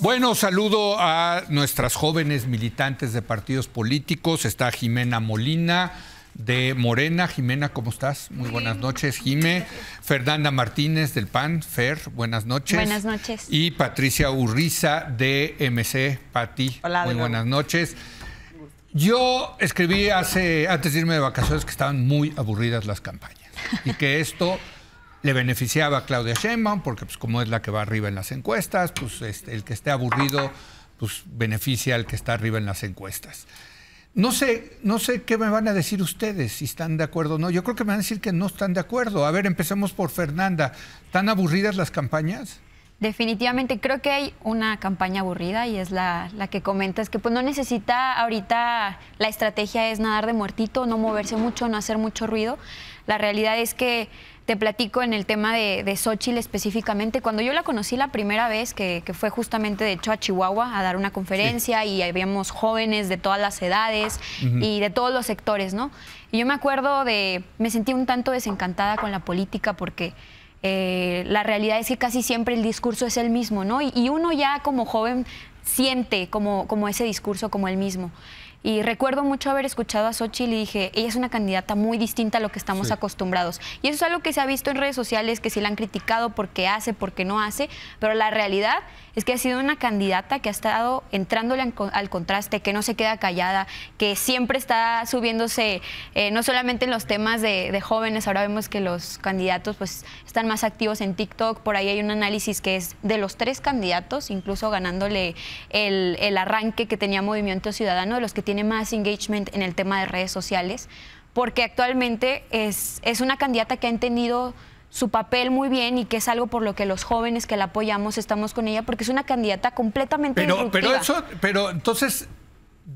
Bueno, saludo a nuestras jóvenes militantes de partidos políticos. Está Jimena Molina de Morena. Jimena, ¿cómo estás? Muy buenas noches, Jime. Fernanda Martínez del PAN, Fer, buenas noches. Buenas noches. Y Patricia Urriza de MC, Pati. Hola, muy buenas noches. Yo escribí hace, antes de irme de vacaciones que estaban muy aburridas las campañas y que esto le beneficiaba a Claudia Sheinbaum porque pues como es la que va arriba en las encuestas, pues este, el que esté aburrido pues beneficia al que está arriba en las encuestas. No sé, no sé qué me van a decir ustedes, si están de acuerdo o no. Yo creo que me van a decir que no están de acuerdo. A ver, empecemos por Fernanda. ¿Tan aburridas las campañas? Definitivamente creo que hay una campaña aburrida y es la, que comentas, que pues no necesita ahorita, la estrategia es nadar de muertito, no moverse mucho, no hacer mucho ruido. La realidad es que te platico en el tema de, de Xochitl específicamente, cuando yo la conocí la primera vez, que, fue justamente de hecho a Chihuahua a dar una conferencia y habíamos jóvenes de todas las edades y de todos los sectores, ¿no? Y yo me acuerdo de, me sentí un tanto desencantada con la política porque eh, la realidad es que casi siempre el discurso es el mismo, Y, uno ya como joven siente como ese discurso como el mismo. Y recuerdo mucho haber escuchado a Sochi y dije, ella es una candidata muy distinta a lo que estamos acostumbrados. Y eso es algo que se ha visto en redes sociales, que sí la han criticado porque hace, porque no hace, pero la realidad es que ha sido una candidata que ha estado entrándole al contraste, que no se queda callada, que siempre está subiéndose, eh, no solamente en los temas de, jóvenes, ahora vemos que los candidatos pues están más activos en TikTok, por ahí hay un análisis que es de los tres candidatos, incluso ganándole el, el arranque que tenía Movimiento Ciudadano, de los que tiene más engagement en el tema de redes sociales, porque actualmente es, es una candidata que ha entendido su papel muy bien y que es algo por lo que los jóvenes que la apoyamos estamos con ella, porque es una candidata completamente pero, Pero, eso, pero entonces,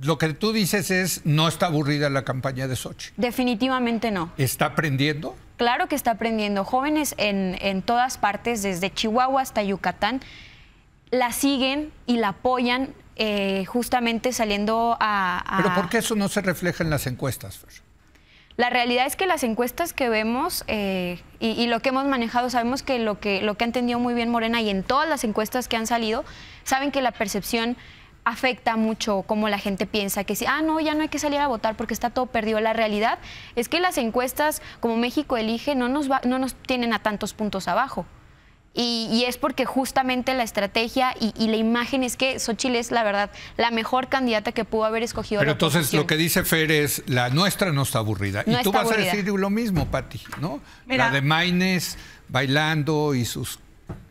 lo que tú dices es, no está aburrida la campaña de Sochi. Definitivamente no. ¿Está aprendiendo? Claro que está aprendiendo. Jóvenes en, en todas partes, desde Chihuahua hasta Yucatán, la siguen y la apoyan eh, justamente saliendo a, Pero ¿por qué eso no se refleja en las encuestas, La realidad es que las encuestas que vemos eh, y, lo que hemos manejado, sabemos que lo, que lo que ha entendido muy bien Morena y en todas las encuestas que han salido, saben que la percepción afecta mucho cómo la gente piensa, que si, ah, no, ya no hay que salir a votar porque está todo perdido. La realidad es que las encuestas, como México elige, no nos, va, no nos tienen a tantos puntos abajo. Y, es porque justamente la estrategia y, la imagen es que Xochitl es la verdad la mejor candidata que pudo haber escogido. Pero entonces lo que dice Fer es la nuestra no está aburrida. y tú vas a decir lo mismo, Pati, ¿no? la de Maines bailando y sus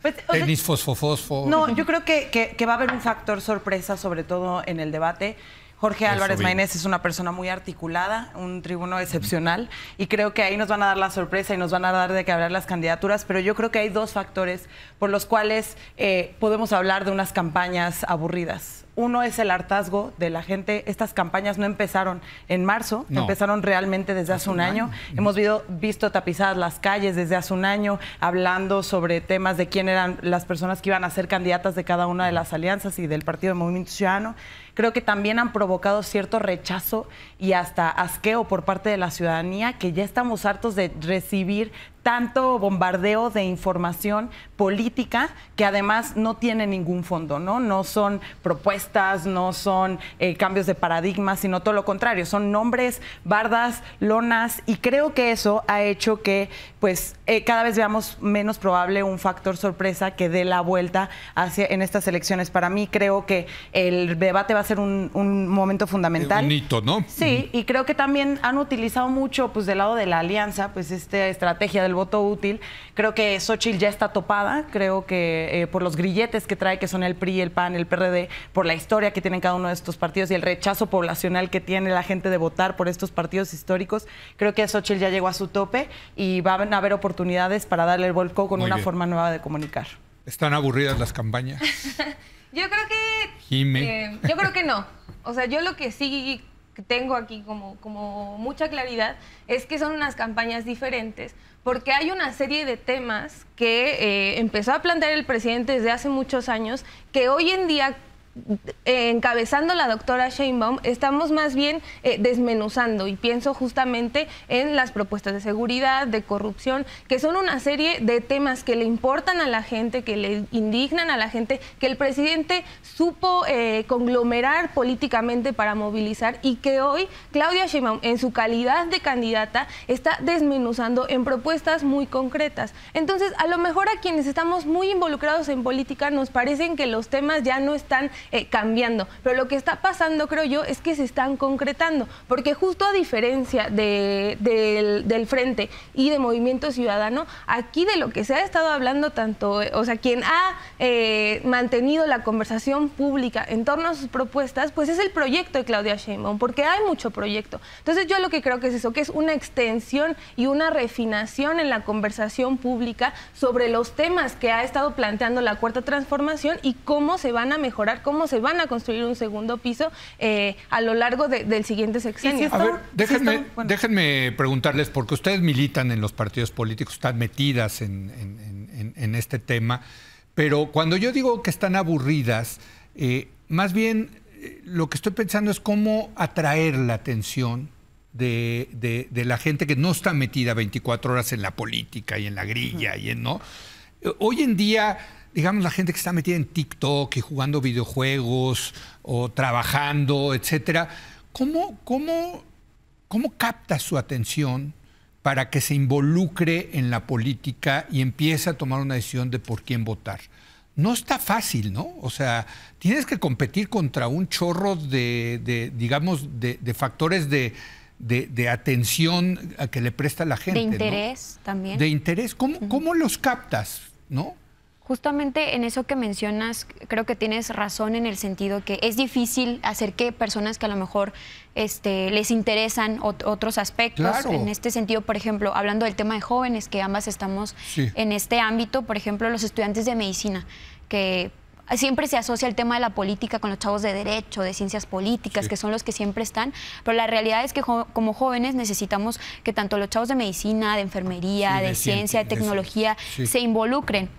pues, fosfo No, yo creo que va a haber un factor sorpresa, sobre todo en el debate. Jorge Álvarez Maínez es una persona muy articulada, un tribuno excepcional, y creo que ahí nos van a dar la sorpresa y nos van a dar de que hablar las candidaturas, pero yo creo que hay dos factores por los cuales eh, podemos hablar de unas campañas aburridas. Uno es el hartazgo de la gente. Estas campañas no empezaron en marzo, empezaron realmente desde hace, un, año. Hemos visto, visto, tapizadas las calles desde hace un año, hablando sobre temas de quién eran las personas que iban a ser candidatas de cada una de las alianzas y del Partido de Movimiento Ciudadano creo que también han provocado cierto rechazo y hasta asqueo por parte de la ciudadanía, que ya estamos hartos de recibir tanto bombardeo de información política que además no tiene ningún fondo, ¿no? No son propuestas, no son eh, cambios de paradigma, sino todo lo contrario, son nombres, bardas, lonas, y creo que eso ha hecho que pues eh, cada vez veamos menos probable un factor sorpresa que dé la vuelta hacia en estas elecciones. Para mí creo que el debate va ser un, momento fundamental. Un hito, ¿no? Sí, y creo que también han utilizado mucho, pues del lado de la alianza, pues esta estrategia del voto útil. Creo que Xochitl ya está topada, creo que eh, por los grilletes que trae, que son el PRI, el PAN, el PRD, por la historia que tienen cada uno de estos partidos y el rechazo poblacional que tiene la gente de votar por estos partidos históricos, creo que Xochitl ya llegó a su tope y van a haber oportunidades para darle el volcó con una forma nueva de comunicar. ¿Están aburridas las campañas? Yo creo que eh, yo creo que no. O sea, yo lo que sí tengo aquí como, como mucha claridad es que son unas campañas diferentes porque hay una serie de temas que eh, empezó a plantear el presidente desde hace muchos años que hoy en día encabezando la doctora Sheinbaum, estamos más bien eh, desmenuzando y pienso justamente en las propuestas de seguridad, de corrupción, que son una serie de temas que le importan a la gente, que le indignan a la gente, que el presidente supo eh, conglomerar políticamente para movilizar y que hoy Claudia Sheinbaum, en su calidad de candidata, está desmenuzando en propuestas muy concretas. Entonces, a lo mejor a quienes estamos muy involucrados en política nos parecen que los temas ya no están eh, cambiando. Pero lo que está pasando, creo yo, es que se están concretando, porque justo a diferencia del, del, Frente y de Movimiento Ciudadano, aquí de lo que se ha estado hablando tanto, eh, o sea, quien ha eh, mantenido la conversación pública en torno a sus propuestas, pues es el proyecto de Claudia Sheinbaum, porque hay mucho proyecto. Entonces yo lo que creo que es eso, que es una extensión y una refinación en la conversación pública sobre los temas que ha estado planteando la Cuarta Transformación y cómo se van a mejorar, cómo cómo se van a construir un segundo piso eh, a lo largo del siguiente sexenio. a ver, déjenme, preguntarles, porque ustedes militan en los partidos políticos, están metidas en, este tema, pero cuando yo digo que están aburridas, eh, más bien eh, lo que estoy pensando es cómo atraer la atención de, la gente que no está metida 24 horas en la política y en la grilla y en no. Hoy en día digamos, la gente que está metida en TikTok y jugando videojuegos o trabajando, etcétera, ¿cómo, cómo, cómo capta su atención para que se involucre en la política y empiece a tomar una decisión de por quién votar? no está fácil, ¿no? O sea, tienes que competir contra un chorro de, digamos, de, factores de, atención a que le presta la gente. De interés también. De interés. ¿Cómo, los captas, no? Justamente en eso que mencionas, creo que tienes razón en el sentido que es difícil hacer que personas que a lo mejor este, les interesan otros aspectos. En este sentido, por ejemplo, hablando del tema de jóvenes, que ambas estamos en este ámbito, por ejemplo, los estudiantes de medicina, que siempre se asocia el tema de la política con los chavos de derecho, de ciencias políticas, que son los que siempre están, pero la realidad es que como jóvenes necesitamos que tanto los chavos de medicina, de enfermería, de, ciencia, de tecnología, se involucren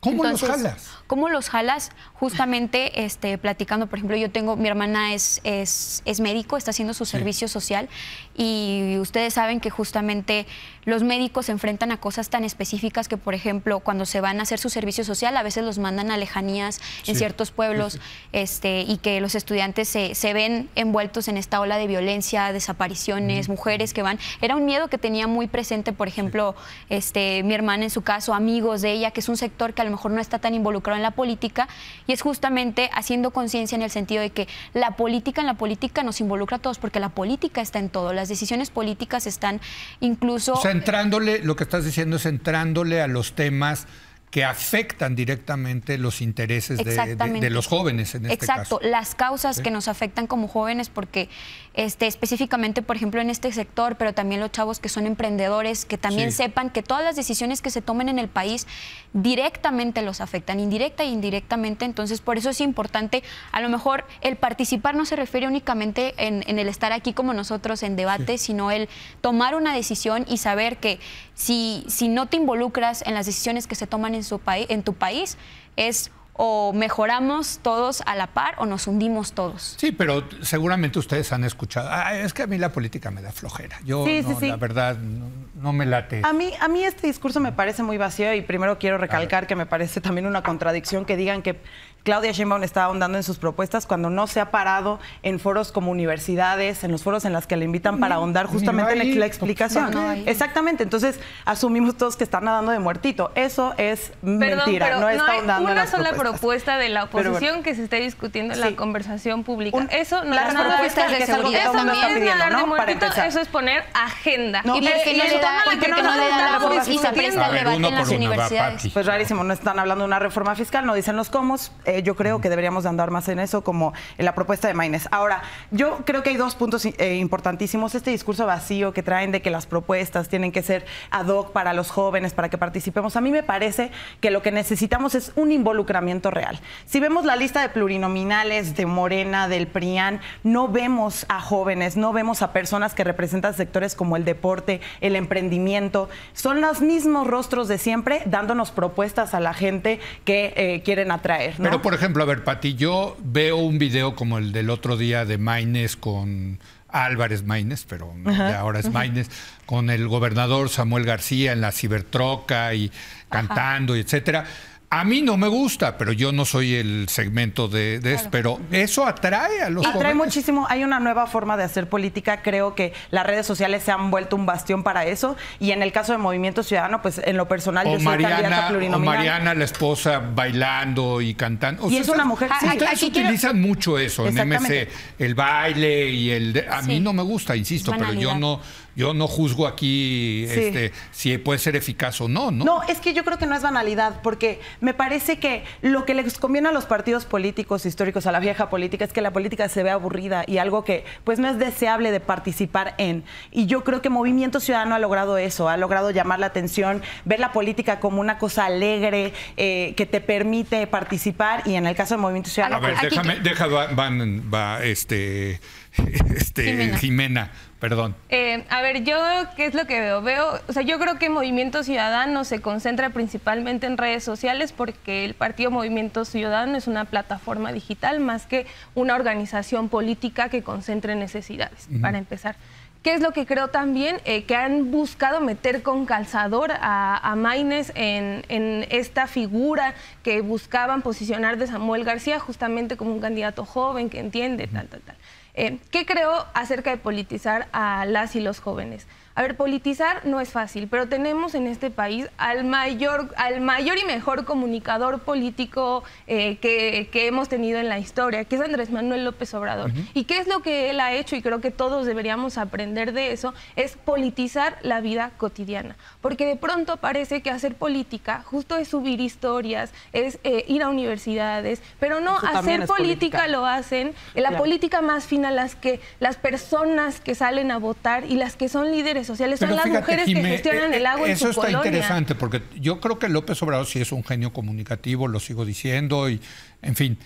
¿Cómo los jalas? ¿Cómo los jalas? Justamente este, platicando, por ejemplo, yo tengo, mi hermana es, es, médico, está haciendo su servicio social y ustedes saben que justamente los médicos se enfrentan a cosas tan específicas que, por ejemplo, cuando se van a hacer su servicio social, a veces los mandan a lejanías en ciertos pueblos este, y que los estudiantes se, ven envueltos en esta ola de violencia, desapariciones, mujeres que van. Era un miedo que tenía muy presente, por ejemplo, este, mi hermana en su caso, amigos de ella, que es un sector que al mejor no está tan involucrado en la política y es justamente haciendo conciencia en el sentido de que la política en la política nos involucra a todos porque la política está en todo, las decisiones políticas están incluso... centrándole lo que estás diciendo es centrándole a los temas que afectan directamente los intereses de, los jóvenes en este Exacto, las causas que nos afectan como jóvenes, porque este, específicamente, por ejemplo, en este sector, pero también los chavos que son emprendedores, que también sepan que todas las decisiones que se tomen en el país directamente los afectan, indirecta e indirectamente. Entonces, por eso es importante, a lo mejor el participar no se refiere únicamente en, el estar aquí como nosotros en debate, sino el tomar una decisión y saber que si, si no te involucras en las decisiones que se toman en en, su país, en tu país es o mejoramos todos a la par o nos hundimos todos. Sí, pero seguramente ustedes han escuchado. es que a mí la política me da flojera. Yo, la verdad, no, no, me late. A mí, a mí este discurso me parece muy vacío y primero quiero recalcar que me parece también una contradicción que digan que Claudia Sheinbaum está ahondando en sus propuestas cuando no se ha parado en foros como universidades, en los foros en las que le invitan para ahondar justamente en la explicación. Exactamente, entonces asumimos todos que están nadando de muertito. Eso es mentira, no está hay una sola propuesta de la oposición que se esté discutiendo en la conversación pública. eso no es propuestas de Eso no nadar de muertito, eso es poner agenda. y es que no le da, la y se presta el debate en las universidades. Pues rarísimo, no están hablando de una reforma fiscal, no dicen los cómo eh, yo creo que deberíamos de andar más en eso, como en la propuesta de Maynes. Ahora, yo creo que hay dos puntos eh, importantísimos. Este discurso vacío que traen de que las propuestas tienen que ser ad hoc para los jóvenes, para que participemos. A mí me parece que lo que necesitamos es un involucramiento real. Si vemos la lista de plurinominales de Morena, del PRIAN, no vemos a jóvenes, no vemos a personas que representan sectores como el deporte, el emprendimiento. Son los mismos rostros de siempre dándonos propuestas a la gente que eh, quieren atraer. ¿no? por ejemplo, a ver, Pati, yo veo un video como el del otro día de Maines con Álvarez Maines, pero ahora es Maines, con el gobernador Samuel García en la cibertroca y cantando, y etcétera. A mí no me gusta, pero yo no soy el segmento de, eso, pero eso atrae a los Atrae muchísimo, hay una nueva forma de hacer política, creo que las redes sociales se han vuelto un bastión para eso y en el caso de Movimiento Ciudadano, pues en lo personal yo soy Mariana, candidata O Mariana, la esposa, bailando y cantando. y es una mujer... Sí, ah, ah, utilizan mucho eso en MC, el baile y el... A mí no me gusta, insisto, pero yo no... Yo no juzgo aquí este, si puede ser eficaz o no, ¿no? No, es que yo creo que no es banalidad, porque me parece que lo que les conviene a los partidos políticos históricos, a la vieja política, es que la política se vea aburrida y algo que pues no es deseable de participar en. Y yo creo que Movimiento Ciudadano ha logrado eso, ha logrado llamar la atención, ver la política como una cosa alegre eh, que te permite participar y en el caso de Movimiento Ciudadano... A ver, déjame, va, este, este, Jimena Perdón. Eh, a ver, yo qué es lo que veo. Veo, o sea, yo creo que Movimiento Ciudadano se concentra principalmente en redes sociales porque el partido Movimiento Ciudadano es una plataforma digital más que una organización política que concentre necesidades, para empezar. ¿Qué es lo que creo también? Eh, que han buscado meter con calzador a, a Maines en, esta figura que buscaban posicionar de Samuel García justamente como un candidato joven que entiende, tal, tal, tal. Eh, ¿Qué creo acerca de politizar a las y los jóvenes? A ver, politizar no es fácil, pero tenemos en este país al mayor, al mayor y mejor comunicador político eh, que, hemos tenido en la historia, que es Andrés Manuel López Obrador. ¿Y qué es lo que él ha hecho? Y creo que todos deberíamos aprender de eso, es politizar la vida cotidiana. Porque de pronto parece que hacer política justo es subir historias, es eh, ir a universidades, pero no, hacer política, lo hacen. Eh, la política más fina, las que las personas que salen a votar y las que son líderes son las mujeres que gestionan eh, el agua en su colonia. Eso está interesante porque yo creo que López Obrador sí es un genio comunicativo, lo sigo diciendo y en fin.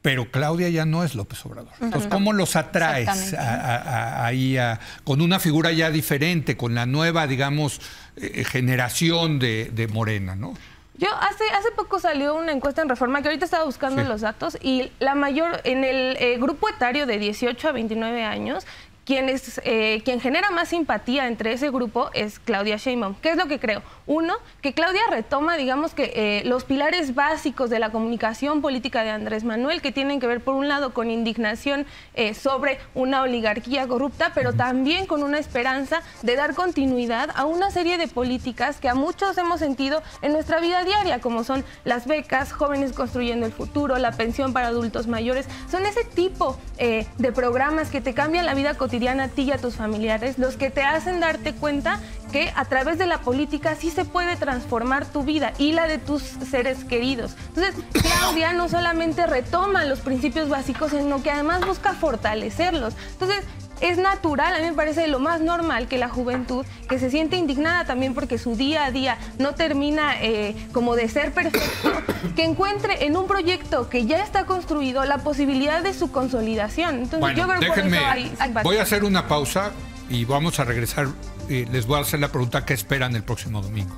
Pero Claudia ya no es López Obrador. Entonces, ¿cómo los atraes ahí con una figura ya diferente, con la nueva, digamos, eh, generación de, Morena, ¿no? Yo hace, hace poco salió una encuesta en Reforma que ahorita estaba buscando los datos y la mayor, en el eh, grupo etario de 18 a 29 años, quien, eh, quien genera más simpatía entre ese grupo es Claudia Sheinbaum. ¿Qué es lo que creo? Uno, que Claudia retoma, digamos que eh, los pilares básicos de la comunicación política de Andrés Manuel, que tienen que ver por un lado con indignación eh, sobre una oligarquía corrupta, pero también con una esperanza de dar continuidad a una serie de políticas que a muchos hemos sentido en nuestra vida diaria, como son las becas, jóvenes construyendo el futuro, la pensión para adultos mayores, son ese tipo de programas que te cambian la vida cotidiana a ti y a tus familiares los que te hacen darte cuenta que a través de la política sí se puede transformar tu vida y la de tus seres queridos. Entonces, Claudia no solamente retoma los principios básicos, sino que además busca fortalecerlos. Entonces, es natural, a mí me parece lo más normal que la juventud, que se siente indignada también porque su día a día no termina eh, como de ser perfecto, que encuentre en un proyecto que ya está construido la posibilidad de su consolidación. Entonces yo creo déjenme, por eso voy a hacer una pausa y vamos a regresar. Eh, les voy a hacer la pregunta que esperan el próximo domingo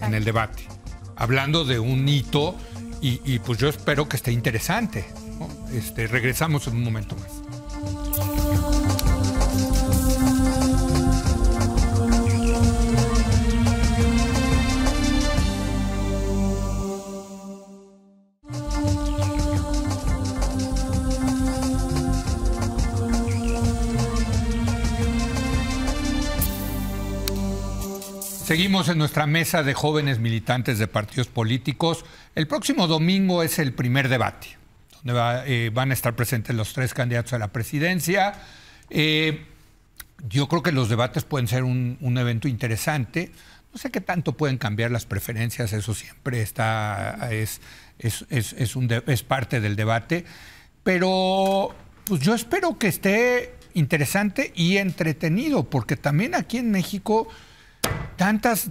en el debate. Hablando de un hito y, pues yo espero que esté interesante. Este, regresamos en un momento más. Seguimos en nuestra mesa de jóvenes militantes de partidos políticos. El próximo domingo es el primer debate, donde eh, van a estar presentes los tres candidatos a la presidencia. Eh, yo creo que los debates pueden ser un, evento interesante. No sé qué tanto pueden cambiar las preferencias, eso siempre está, es, es, es parte del debate. Pero pues yo espero que esté interesante y entretenido, porque también aquí en México tantas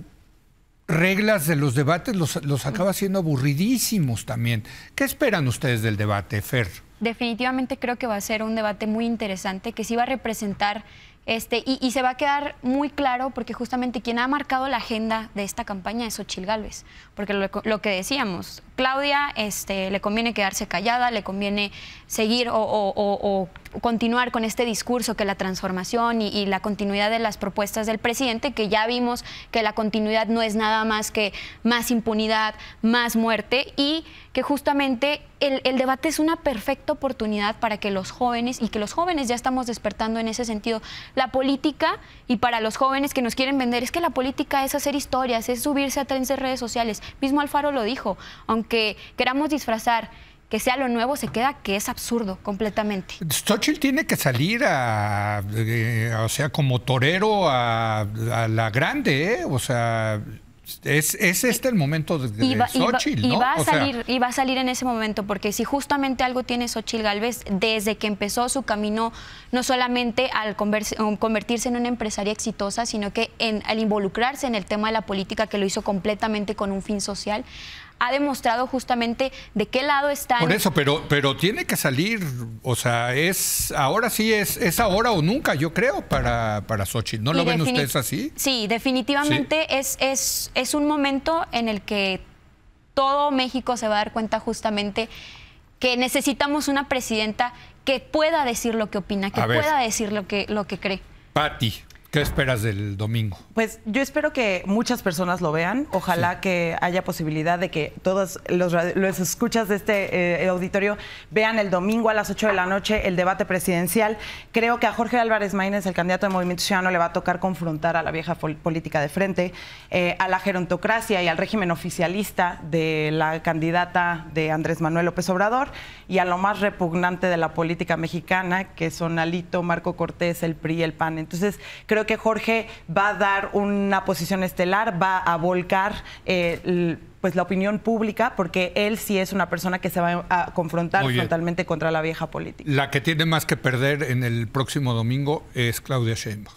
reglas de los debates los, acaba siendo aburridísimos también. ¿Qué esperan ustedes del debate, Fer? Definitivamente creo que va a ser un debate muy interesante que sí va a representar este, y, se va a quedar muy claro porque justamente quien ha marcado la agenda de esta campaña es Ochil Gálvez. Porque lo, que decíamos, Claudia este, le conviene quedarse callada, le conviene seguir o, continuar con este discurso que la transformación y, la continuidad de las propuestas del presidente, que ya vimos que la continuidad no es nada más que más impunidad, más muerte y que justamente el, el debate es una perfecta oportunidad para que los jóvenes, y que los jóvenes ya estamos despertando en ese sentido, la política y para los jóvenes que nos quieren vender es que la política es hacer historias, es subirse a trenes de redes sociales. Mismo Alfaro lo dijo, aunque queramos disfrazar que sea lo nuevo, se queda que es absurdo completamente. Stochil tiene que salir a, eh, o sea, como torero a, a la grande, ¿eh? o sea... Es, este el momento de, y a salir, va a salir en ese momento, porque si justamente algo tiene Xochitl Galvez, desde que empezó su camino, no solamente al um, convertirse en una empresaria exitosa, sino que en, al involucrarse en el tema de la política, que lo hizo completamente con un fin social, ha demostrado justamente de qué lado está Por eso, pero, pero tiene que salir, o sea, es ahora sí es, es ahora o nunca, yo creo, para, para Xochitl. ¿No lo ven ustedes así? Sí, definitivamente Es, es, es un momento en el que todo México se va a dar cuenta justamente que necesitamos una presidenta que pueda decir lo que opina, que pueda decir lo que, lo que cree. Patti, ¿Qué esperas del domingo? Pues yo espero que muchas personas lo vean. Ojalá que haya posibilidad de que todos los, los escuchas de este eh, auditorio vean el domingo a las 8 de la noche el debate presidencial. Creo que a Jorge Álvarez Maínez, el candidato de Movimiento Ciudadano, le va a tocar confrontar a la vieja política de frente, eh, a la gerontocracia y al régimen oficialista de la candidata de Andrés Manuel López Obrador y a lo más repugnante de la política mexicana, que son Alito, Marco Cortés, el PRI, el PAN. Entonces, creo creo que Jorge va a dar una posición estelar, va a volcar eh, pues la opinión pública, porque él sí es una persona que se va a confrontar frontalmente contra la vieja política. La que tiene más que perder en el próximo domingo es Claudia Sheinbaum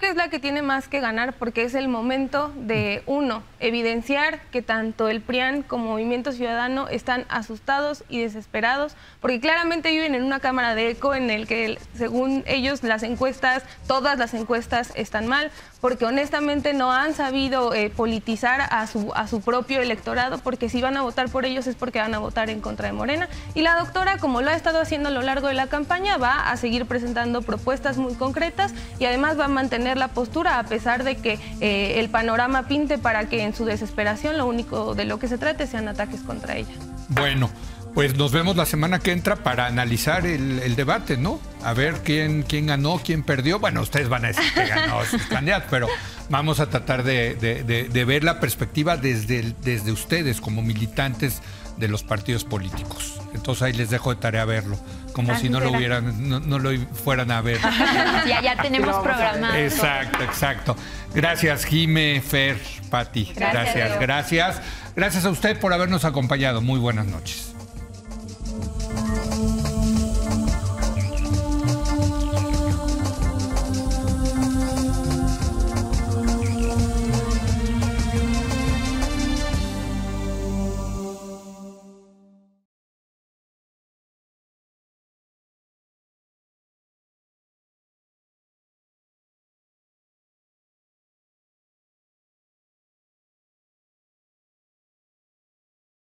que es la que tiene más que ganar porque es el momento de, uno, evidenciar que tanto el PRIAN como Movimiento Ciudadano están asustados y desesperados porque claramente viven en una cámara de eco en el que, según ellos, las encuestas, todas las encuestas están mal, porque honestamente no han sabido eh, politizar a su, a su propio electorado porque si van a votar por ellos es porque van a votar en contra de Morena. Y la doctora, como lo ha estado haciendo a lo largo de la campaña, va a seguir presentando propuestas muy concretas y además va a mantener la postura a pesar de que eh, el panorama pinte para que en su desesperación lo único de lo que se trate sean ataques contra ella. Bueno, pues nos vemos la semana que entra para analizar el, debate, ¿no? A ver quién, quién ganó, quién perdió. Bueno, ustedes van a decir que ganó sus candidatos, pero vamos a tratar de, ver la perspectiva desde, desde ustedes como militantes de los partidos políticos. Entonces ahí les dejo de tarea verlo, como ah, si no lo hubieran, no, lo fueran a ver. ya, ya tenemos programado. Exacto, exacto. Gracias, Jime, Fer, Pati. gracias, gracias. Gracias a usted por habernos acompañado. Muy buenas noches.